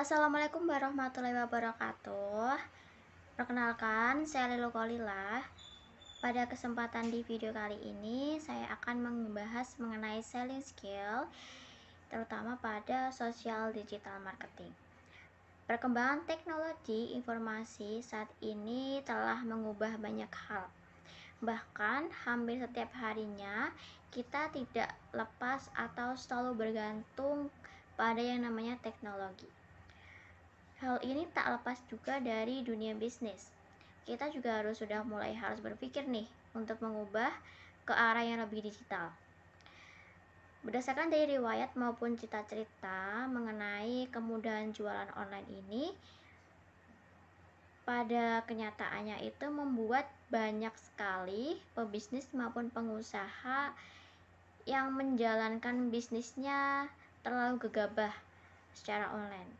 Assalamualaikum warahmatullahi wabarakatuh Perkenalkan, saya Lilo Kolila Pada kesempatan di video kali ini Saya akan membahas mengenai selling skill Terutama pada social digital marketing Perkembangan teknologi informasi saat ini telah mengubah banyak hal Bahkan hampir setiap harinya kita tidak lepas atau selalu bergantung pada yang namanya teknologi Hal ini tak lepas juga dari dunia bisnis. Kita juga harus sudah mulai harus berpikir nih untuk mengubah ke arah yang lebih digital. Berdasarkan dari riwayat maupun cerita-cerita mengenai kemudahan jualan online ini, pada kenyataannya itu membuat banyak sekali pebisnis maupun pengusaha yang menjalankan bisnisnya terlalu gegabah secara online.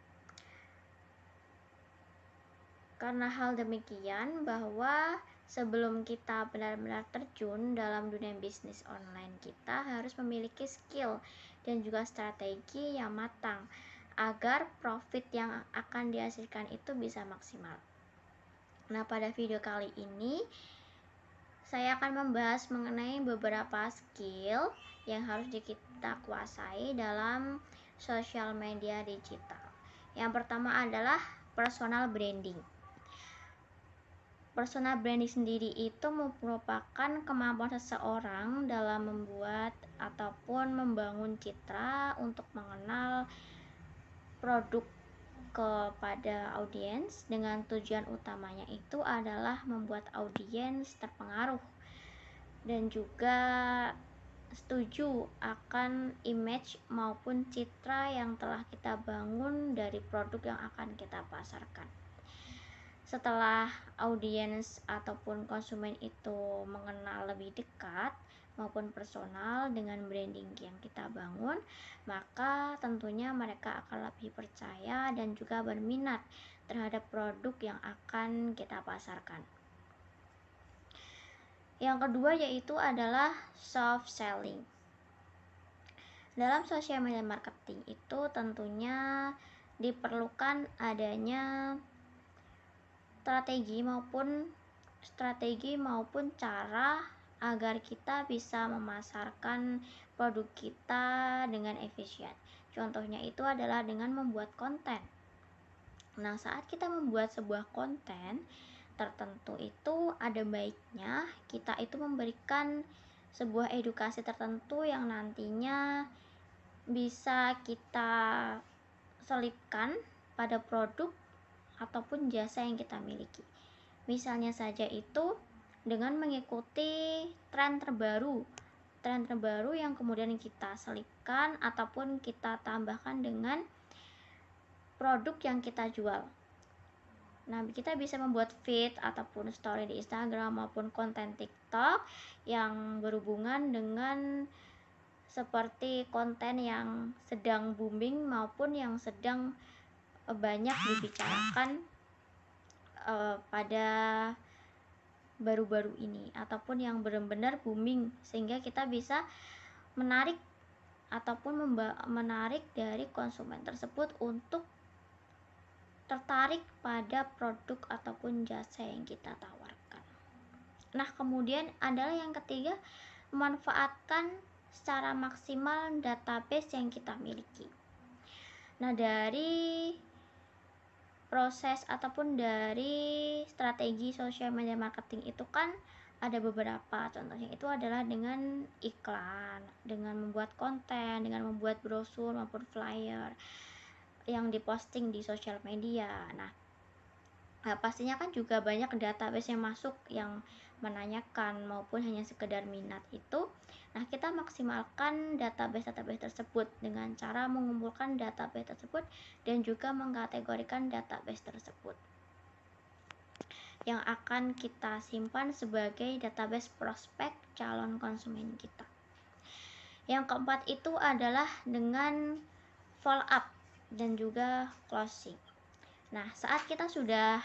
Karena hal demikian, bahwa sebelum kita benar-benar terjun dalam dunia bisnis online, kita harus memiliki skill dan juga strategi yang matang agar profit yang akan dihasilkan itu bisa maksimal. Nah, pada video kali ini saya akan membahas mengenai beberapa skill yang harus kita kuasai dalam social media digital. Yang pertama adalah personal branding personal branding sendiri itu merupakan kemampuan seseorang dalam membuat ataupun membangun citra untuk mengenal produk kepada audiens dengan tujuan utamanya itu adalah membuat audiens terpengaruh dan juga setuju akan image maupun citra yang telah kita bangun dari produk yang akan kita pasarkan setelah audiens ataupun konsumen itu mengenal lebih dekat maupun personal dengan branding yang kita bangun, maka tentunya mereka akan lebih percaya dan juga berminat terhadap produk yang akan kita pasarkan. Yang kedua yaitu adalah soft selling. Dalam social media marketing itu tentunya diperlukan adanya strategi maupun strategi maupun cara agar kita bisa memasarkan produk kita dengan efisien. Contohnya itu adalah dengan membuat konten. Nah, saat kita membuat sebuah konten tertentu itu ada baiknya kita itu memberikan sebuah edukasi tertentu yang nantinya bisa kita selipkan pada produk ataupun jasa yang kita miliki. Misalnya saja itu dengan mengikuti tren terbaru. Tren terbaru yang kemudian kita selipkan ataupun kita tambahkan dengan produk yang kita jual. Nah, kita bisa membuat feed ataupun story di Instagram maupun konten TikTok yang berhubungan dengan seperti konten yang sedang booming maupun yang sedang Eh, banyak dibicarakan uh, pada baru-baru ini ataupun yang benar-benar booming sehingga kita bisa menarik ataupun menarik dari konsumen tersebut untuk tertarik pada produk ataupun jasa yang kita tawarkan. Nah, kemudian adalah yang ketiga, memanfaatkan secara maksimal database yang kita miliki. Nah, dari proses ataupun dari strategi social media marketing itu kan ada beberapa contohnya itu adalah dengan iklan, dengan membuat konten, dengan membuat brosur maupun flyer yang diposting di sosial media. Nah, Nah, pastinya kan juga banyak database yang masuk yang menanyakan maupun hanya sekedar minat itu. Nah, kita maksimalkan database-database tersebut dengan cara mengumpulkan database tersebut dan juga mengkategorikan database tersebut yang akan kita simpan sebagai database prospek calon konsumen kita. Yang keempat itu adalah dengan follow up dan juga closing. Nah, saat kita sudah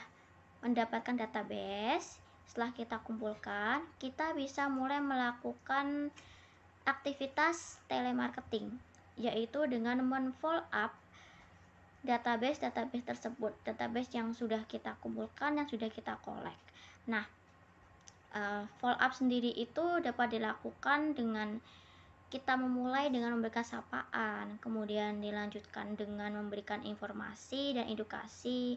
mendapatkan database, setelah kita kumpulkan, kita bisa mulai melakukan aktivitas telemarketing, yaitu dengan men-follow up database-database tersebut, database yang sudah kita kumpulkan, yang sudah kita collect. Nah, eh, follow up sendiri itu dapat dilakukan dengan kita memulai dengan memberikan sapaan, kemudian dilanjutkan dengan memberikan informasi dan edukasi.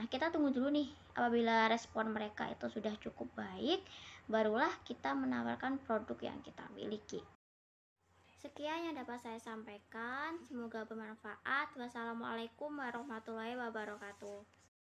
Nah, kita tunggu dulu nih apabila respon mereka itu sudah cukup baik, barulah kita menawarkan produk yang kita miliki. Sekian yang dapat saya sampaikan, semoga bermanfaat. Wassalamualaikum warahmatullahi wabarakatuh.